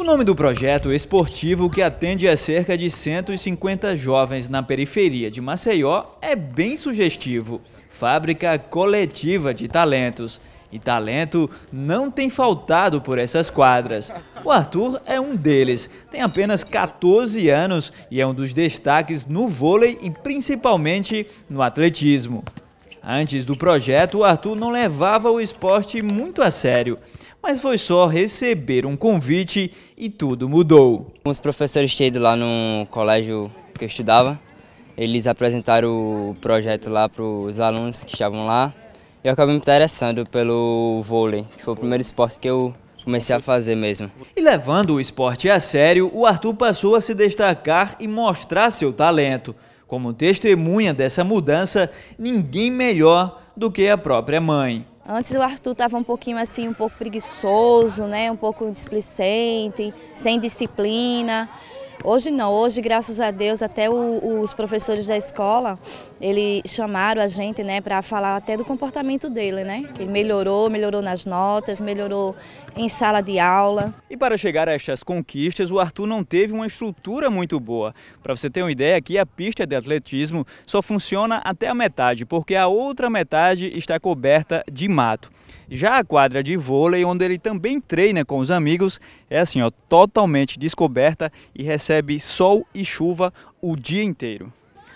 O nome do projeto esportivo que atende a cerca de 150 jovens na periferia de Maceió é bem sugestivo. Fábrica Coletiva de Talentos. E talento não tem faltado por essas quadras. O Arthur é um deles, tem apenas 14 anos e é um dos destaques no vôlei e principalmente no atletismo. Antes do projeto, o Arthur não levava o esporte muito a sério, mas foi só receber um convite e tudo mudou. Os professores tinham ido lá no colégio que eu estudava, eles apresentaram o projeto lá para os alunos que estavam lá e eu acabei me interessando pelo vôlei, que foi o primeiro esporte que eu comecei a fazer mesmo. E levando o esporte a sério, o Arthur passou a se destacar e mostrar seu talento. Como testemunha dessa mudança, ninguém melhor do que a própria mãe. Antes o Arthur estava um pouquinho assim, um pouco preguiçoso, né? um pouco displicente, sem disciplina. Hoje não, hoje graças a Deus até o, os professores da escola, eles chamaram a gente né, para falar até do comportamento dele, né? Que ele melhorou, melhorou nas notas, melhorou em sala de aula. E para chegar a estas conquistas, o Arthur não teve uma estrutura muito boa. Para você ter uma ideia, aqui a pista de atletismo só funciona até a metade, porque a outra metade está coberta de mato. Já a quadra de vôlei, onde ele também treina com os amigos, é assim, ó, totalmente descoberta e recebe recebe sol e chuva o dia inteiro.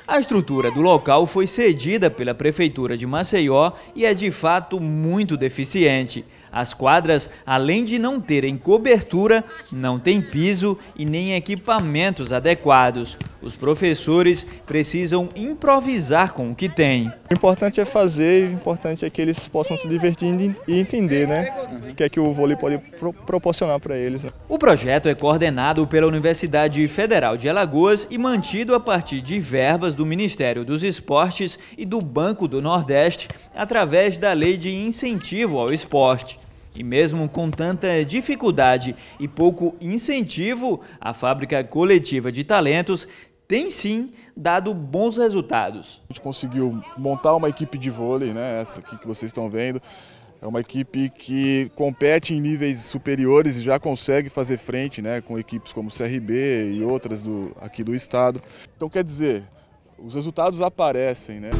A estrutura do local foi cedida pela Prefeitura de Maceió e é de fato muito deficiente. As quadras, além de não terem cobertura, não têm piso e nem equipamentos adequados. Os professores precisam improvisar com o que têm. O importante é fazer, o importante é que eles possam se divertir e entender né, o que é que o vôlei pode pro proporcionar para eles. Né? O projeto é coordenado pela Universidade Federal de Alagoas e mantido a partir de verbas do Ministério dos Esportes e do Banco do Nordeste através da Lei de Incentivo ao Esporte. E mesmo com tanta dificuldade e pouco incentivo, a fábrica coletiva de talentos tem sim dado bons resultados. A gente conseguiu montar uma equipe de vôlei, né, essa aqui que vocês estão vendo. É uma equipe que compete em níveis superiores e já consegue fazer frente né, com equipes como CRB e outras do, aqui do estado. Então, quer dizer, os resultados aparecem. Né?